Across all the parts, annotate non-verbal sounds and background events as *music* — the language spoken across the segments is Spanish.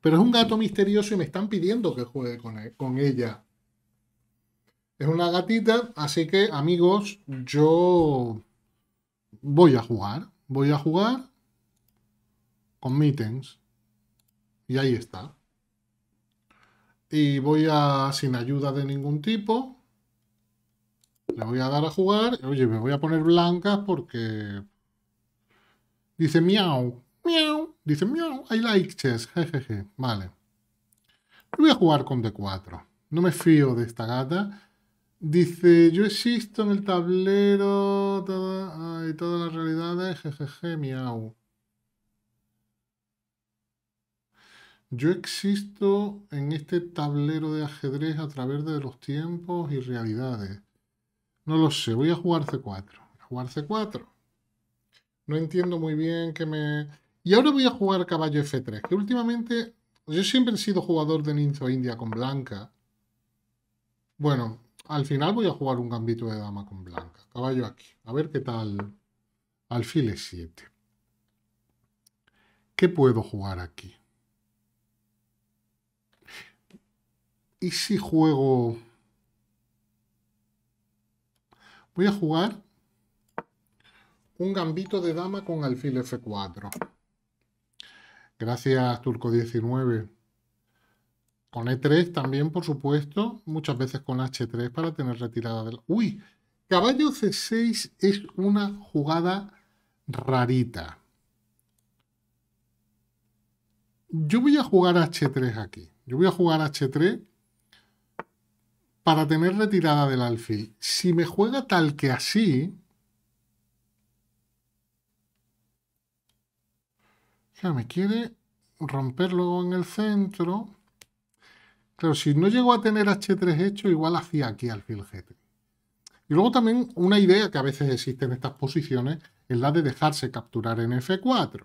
Pero es un gato misterioso y me están pidiendo que juegue con, e-, con ella. Es una gatita, así que amigos, yo voy a jugar. Voy a jugar con Mittens. Y ahí está. Y voy a, sin ayuda de ningún tipo, le voy a dar a jugar. Oye, me voy a poner blancas porque... Dice miau, miau. Dice, miau, I like chess, jejeje, vale. Voy a jugar con D4. No me fío de esta gata. Dice, yo existo en el tablero, toda, ah, y todas las realidades, jejeje, miau. Yo existo en este tablero de ajedrez a través de los tiempos y realidades. No lo sé, voy a jugar C4. Voy a jugar C4. No entiendo muy bien que me y ahora voy a jugar caballo F3, que últimamente yo siempre he sido jugador de ninja india con blanca. Bueno, al final voy a jugar un gambito de dama con blanca. Caballo aquí. A ver qué tal alfil E7. ¿Qué puedo jugar aquí? ¿Y si juego...? Voy a jugar un gambito de dama con alfil F4. Gracias, Turco19. Con E3 también, por supuesto, muchas veces con H3 para tener retirada del... ¡Uy! Caballo C6 es una jugada rarita. Yo voy a jugar H3 aquí. Yo voy a jugar H3 para tener retirada del alfil. Si me juega tal que así, me quiere romperlo en el centro. Claro, si no llego a tener H3 hecho, igual hacía aquí alfil G3. Y luego también una idea que a veces existe en estas posiciones es la de dejarse capturar en F4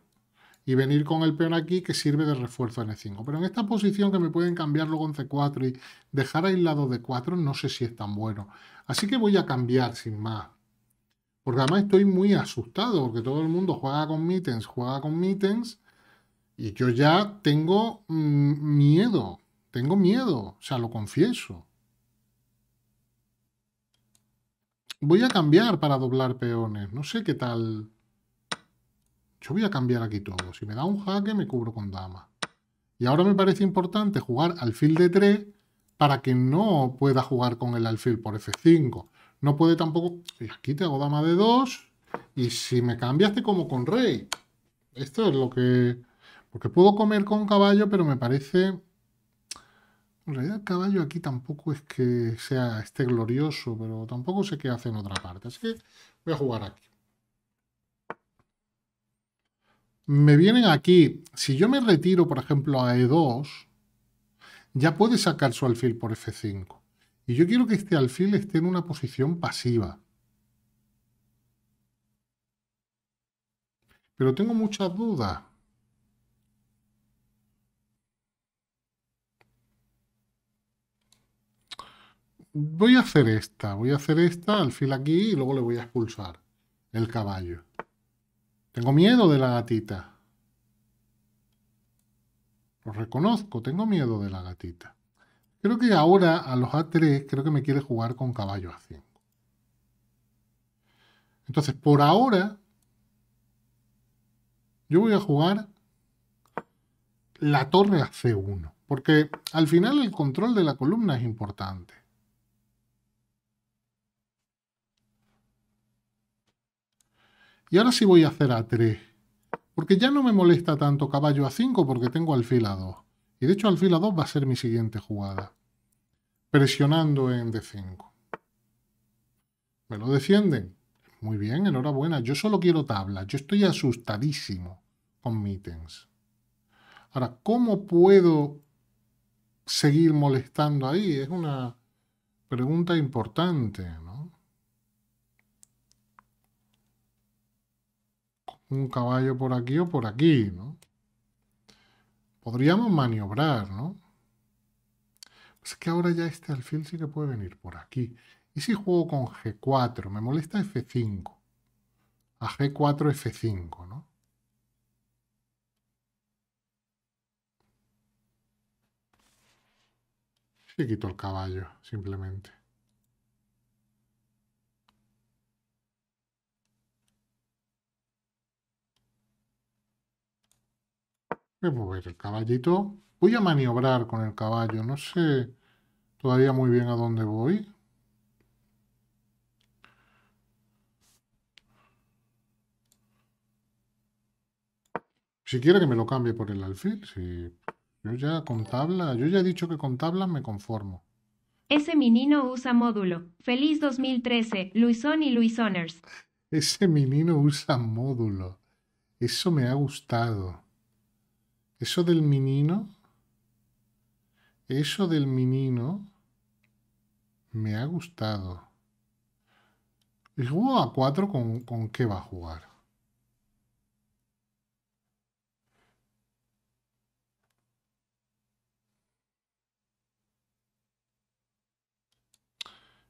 y venir con el peón aquí que sirve de refuerzo en E5. Pero en esta posición que me pueden cambiar luego C4 y dejar aislado de 4 no sé si es tan bueno. Así que voy a cambiar sin más. Porque además estoy muy asustado porque todo el mundo juega con mittens, juega con mittens y yo ya tengo mm, miedo, tengo miedo, o sea, lo confieso. Voy a cambiar para doblar peones, no sé qué tal. Yo voy a cambiar aquí todo. Si me da un jaque, me cubro con dama. Y ahora me parece importante jugar alfil de 3 para que no pueda jugar con el alfil por F5. No puede tampoco... Y aquí te hago dama de 2 y si me cambiaste como con rey. Esto es lo que... Porque puedo comer con caballo, pero me parece... En realidad el caballo aquí tampoco es que sea esté glorioso, pero tampoco sé qué hace en otra parte. Así que voy a jugar aquí. Me vienen aquí, si yo me retiro, por ejemplo, a E2, ya puede sacar su alfil por F5. Y yo quiero que este alfil esté en una posición pasiva. Pero tengo muchas dudas. voy a hacer esta, voy a hacer esta, alfil aquí y luego le voy a expulsar el caballo. Tengo miedo de la gatita. Lo reconozco, tengo miedo de la gatita. Creo que ahora a los A3 creo que me quiere jugar con caballo A5. Entonces, por ahora, yo voy a jugar la torre a C1. Porque al final el control de la columna es importante. Y ahora sí voy a hacer a 3. Porque ya no me molesta tanto caballo a 5 porque tengo alfil a 2. Y de hecho alfil a 2 va a ser mi siguiente jugada. Presionando en D5. ¿Me lo defienden? Muy bien, enhorabuena. Yo solo quiero tabla. Yo estoy asustadísimo con mitens Ahora, ¿cómo puedo seguir molestando ahí? Es una pregunta importante, un caballo por aquí o por aquí, ¿no? Podríamos maniobrar, ¿no? Pues es que ahora ya este alfil sí que puede venir por aquí. ¿Y si juego con G4? Me molesta F5. A G4, F5, ¿no? Se quito el caballo, simplemente. Voy a mover el caballito. Voy a maniobrar con el caballo. No sé todavía muy bien a dónde voy. Si quiere que me lo cambie por el alfil, sí. Yo ya con tabla, yo ya he dicho que con tabla me conformo. Ese menino usa módulo. Feliz 2013, Luisón y Luisoners. *laughs* Ese menino usa módulo. Eso me ha gustado. Eso del menino, eso del menino me ha gustado. El juego a 4 con, qué va a jugar.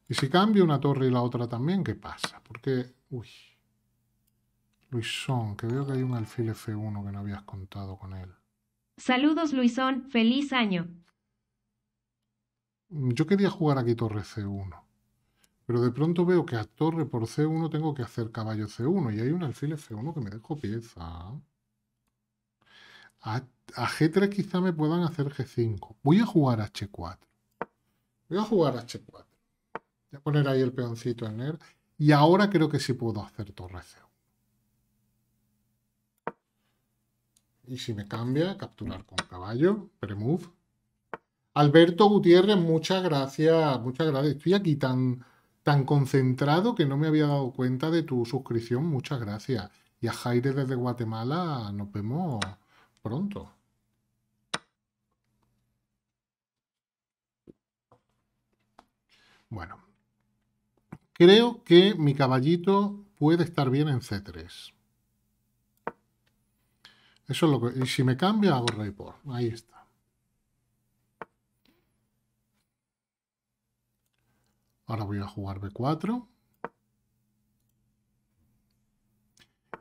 Y si cambio una torre y la otra también, ¿qué pasa? Porque, uy, Luisón, que veo que hay un alfil F1 que no habías contado con él. Saludos Luisón, feliz año. Mm, yo quería jugar aquí torre C1, pero de pronto veo que a torre por C1 tengo que hacer caballo C1 y hay un alfil F1 que me dejo pieza. A, G3 quizá me puedan hacer G5. Voy a jugar H4. Voy a jugar a H4. Voy a poner ahí el peoncito en él. Y ahora creo que sí puedo hacer torre C1. Y si me cambia, capturar con caballo, premove. Alberto Gutiérrez, muchas gracias, muchas gracias. Estoy aquí tan, tan concentrado que no me había dado cuenta de tu suscripción, muchas gracias. Y a Jaire desde Guatemala, nos vemos pronto. Bueno, creo que mi caballito puede estar bien en C3. Eso es lo que... Y si me cambia, hago por. Ahí está. Ahora voy a jugar B4.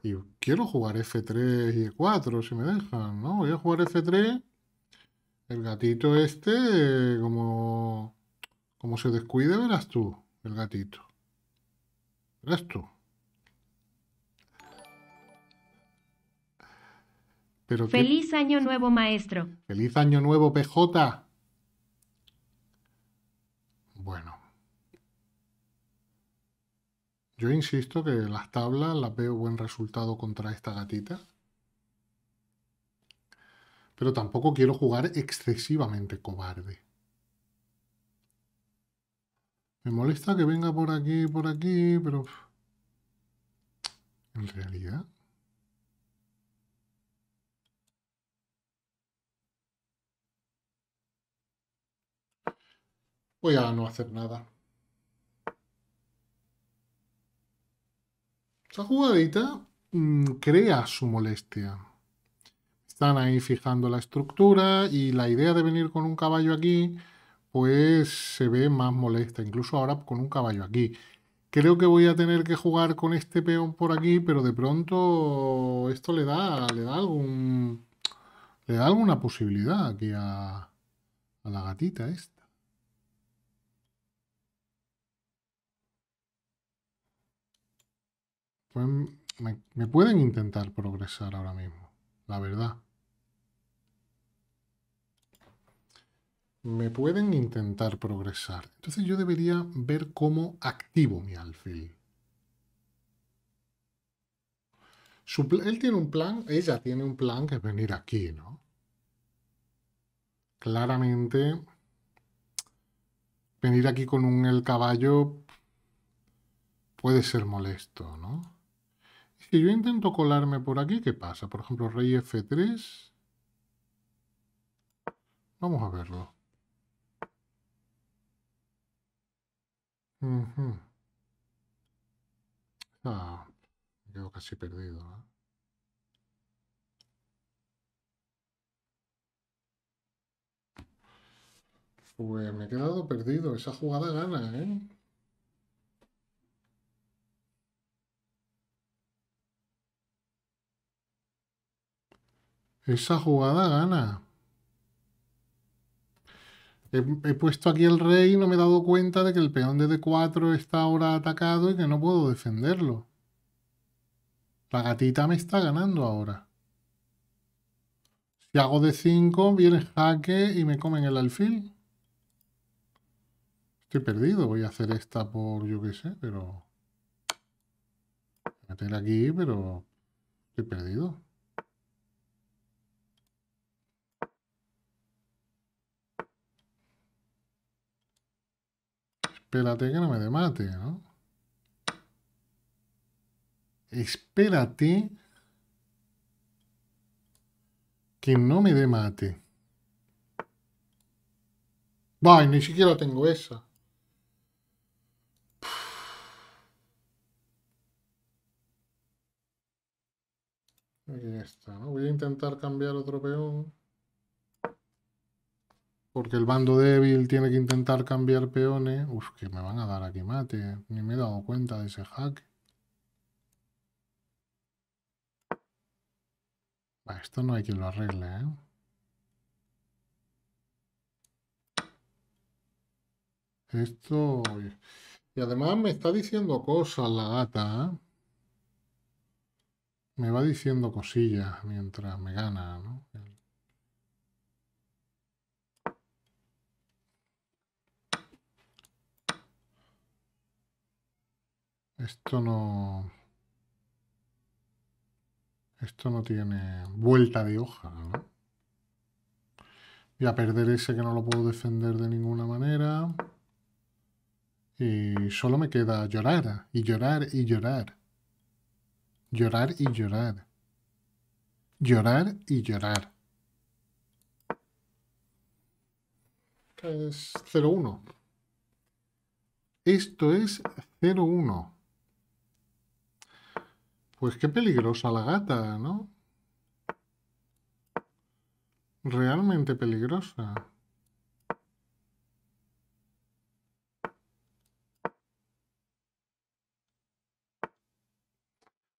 Y quiero jugar F3 y E4, si me dejan, ¿no? Voy a jugar F3. El gatito este, como, como se descuide, verás tú, el gatito. Verás tú. Feliz año nuevo, maestro. Feliz año nuevo, PJ. Bueno. Yo insisto que las tablas las veo buen resultado contra esta gatita. Pero tampoco quiero jugar excesivamente cobarde. Me molesta que venga por aquí, por aquí, pero... En realidad... Voy a no hacer nada. Esa jugadita mm, crea su molestia. Están ahí fijando la estructura y la idea de venir con un caballo aquí, pues se ve más molesta. Incluso ahora con un caballo aquí. Creo que voy a tener que jugar con este peón por aquí, pero de pronto esto le da, le da le da alguna posibilidad aquí a, a la gatita esta. me, pueden intentar progresar ahora mismo, la verdad. Me pueden intentar progresar. Entonces yo debería ver cómo activo mi alfil. él tiene un plan, ella tiene un plan que es venir aquí, ¿no? Claramente, venir aquí con un el caballo puede ser molesto, ¿no? Si yo intento colarme por aquí, ¿qué pasa? Por ejemplo, rey F3. Vamos a verlo. Ah, me quedo casi perdido. Pues me he quedado perdido. Esa jugada gana, ¿eh? Esa jugada gana. He, puesto aquí el rey y no me he dado cuenta de que el peón de d4 está ahora atacado y que no puedo defenderlo. La gatita me está ganando ahora. Si hago d5, viene jaque y me comen el alfil. Estoy perdido. Voy a hacer esta por yo qué sé, pero... Meter aquí, pero... Estoy perdido. Espérate que no me mate, ¿no? Espérate que no me mate. Vaya, ni siquiera tengo esa. Aquí está, ¿no? Voy a intentar cambiar otro peón. Porque el bando débil tiene que intentar cambiar peones. Uf, que me van a dar aquí mate. Ni me he dado cuenta de ese hack. esto no hay quien lo arregle, ¿eh? Esto... Y además me está diciendo cosas la gata, ¿eh? Me va diciendo cosillas mientras me gana, ¿no? Esto no... Esto no tiene vuelta de hoja, ¿no? Voy a perder ese que no lo puedo defender de ninguna manera. Y solo me queda llorar, y llorar, y llorar. Llorar y llorar. Llorar y llorar. Es 0-1. Esto es 0-1. Pues qué peligrosa la gata, ¿no? Realmente peligrosa.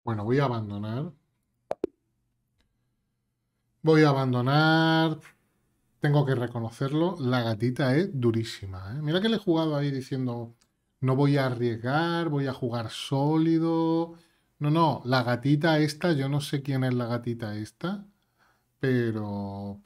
Bueno, voy a abandonar. Voy a abandonar. Tengo que reconocerlo. La gatita es durísima. ¿eh? Mira que le he jugado ahí diciendo, no voy a arriesgar, voy a jugar sólido. No, no, la gatita esta, yo no sé quién es la gatita esta, pero